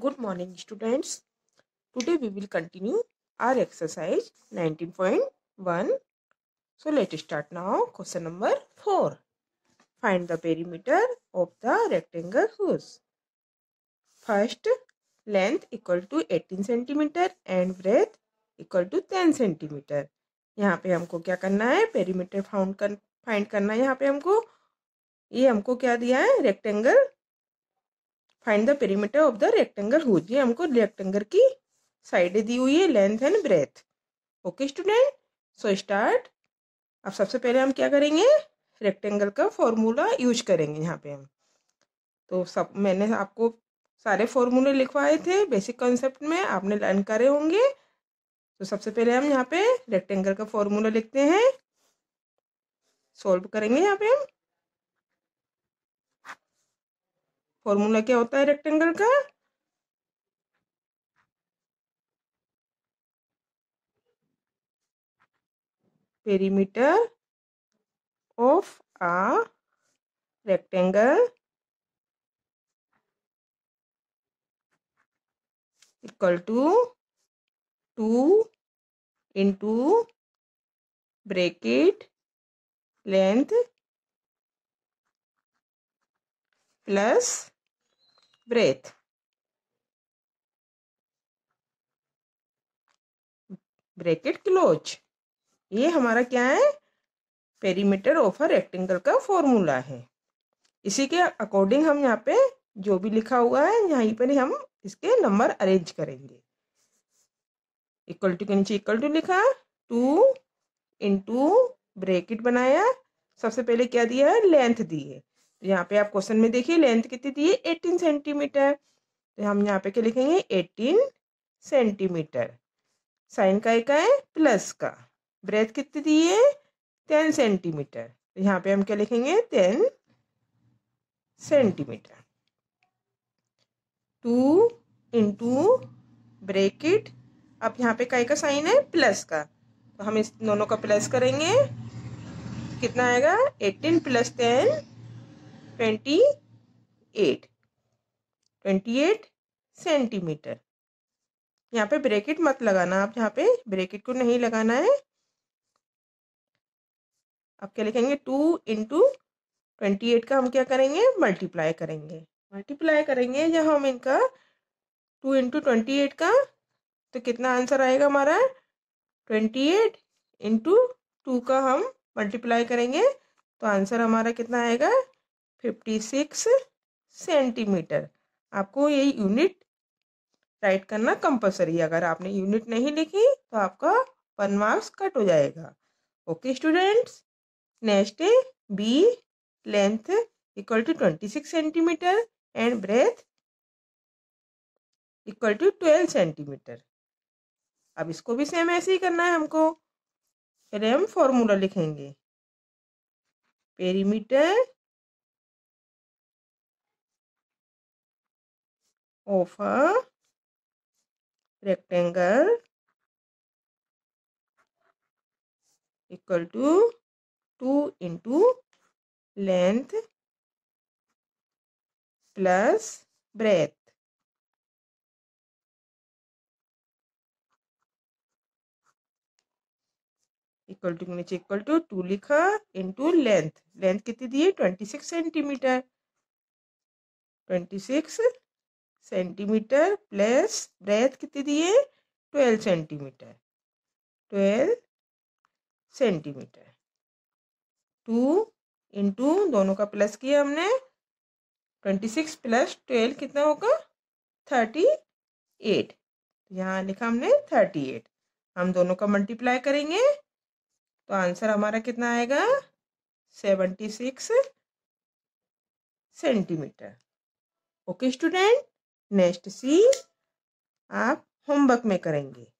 Good morning students today we will continue our exercise 19.1 so let start now question number four find the perimeter of the rectangle whose first length equal to eighteen centimetre and breadth equal to ten centimetre यहाँ पे हमको क्या करना है perimeter found कर find करना है यहाँ पे हमको ये हमको क्या दिया है rectangle find the perimeter of the rectangle हो जी हमको रेक्टेंगल की साइड दी हुई है length and breadth okay student so start अब सबसे पहले हम क्या करेंगे रेक्टेंगल का फॉर्मूला यूज करेंगे यहाँ पे हम तो सब मैंने आपको सारे फॉर्मूले लिखवाए थे बेसिक कॉन्सेप्ट में आपने लर्न करे होंगे तो सबसे पहले हम यहाँ पे रेक्टेंगल का फॉर्मूला लिखते हैं सॉल्व करेंगे यहाँ पे हम फॉर्मूला क्या होता है रेक्टेंगल का perimeter of a rectangle equal to two into bracket length plus breath bracket close ये हमारा क्या है पेरीमीटर ऑफ अ रेक्टेंगल का फॉर्मूला है इसी के अकॉर्डिंग हम यहाँ पे जो भी लिखा हुआ है यहीं पर हम इसके नंबर अरेंज करेंगे इक्वल टू के नीचे इक्वल टू लिखा टू इंटू ब्रैकेट बनाया सबसे पहले क्या दिया है लेंथ दी है यहाँ पे आप क्वेश्चन में देखिए लेंथ कितनी दी है एटीन सेंटीमीटर तो हम यहाँ पे क्या लिखेंगे एटीन सेंटीमीटर साइन का एक है प्लस का ब्रेथ कितनी दी है टेन सेंटीमीटर तो यहाँ पे हम क्या लिखेंगे ten centimetre two into bracket अब यहाँ पे काय का साइन है प्लस का तो हम इस दोनों का प्लस करेंगे कितना आएगा eighteen plus ten twenty eight twenty eight centimetre यहाँ पे ब्रैकेट मत लगाना आप यहाँ पे ब्रैकेट को नहीं लगाना है आप क्या लिखेंगे टू इंटू ट्वेंटी एट का हम क्या करेंगे मल्टीप्लाई करेंगे मल्टीप्लाई करेंगे या हम इनका टू इंटू ट्वेंटी एट का तो कितना आंसर आएगा हमारा ट्वेंटी एट इंटू टू का हम मल्टीप्लाई करेंगे तो आंसर हमारा कितना आएगा 56 सेंटीमीटर आपको ये यूनिट राइट करना कंपलसरी अगर आपने यूनिट नहीं लिखी तो आपका वन मार्क्स कट हो जाएगा ओके स्टूडेंट्स नेक्स्ट है B length equal to twenty six centimetre and breadth equal to twelve centimetre अब इसको भी सेम ऐसे ही करना है हमको पहले हम फॉर्मूला लिखेंगे perimeter of a rectangle equal to 2 into length plus breadth. Equal to नीचे इक्वल टू टू लिखा इनटू लेंथ लेंथ कितनी दी है twenty six centimetre twenty six centimetre plus breadth कितनी दी है twelve centimetre twelve centimetre two into दोनों का प्लस किया हमने ट्वेंटी सिक्स प्लस ट्वेल्व कितना होगा थर्टी एट यहाँ लिखा हमने थर्टी एट हम दोनों का मल्टीप्लाई करेंगे तो आंसर हमारा कितना आएगा seventy six centimetre okay student next C आप होमवर्क में करेंगे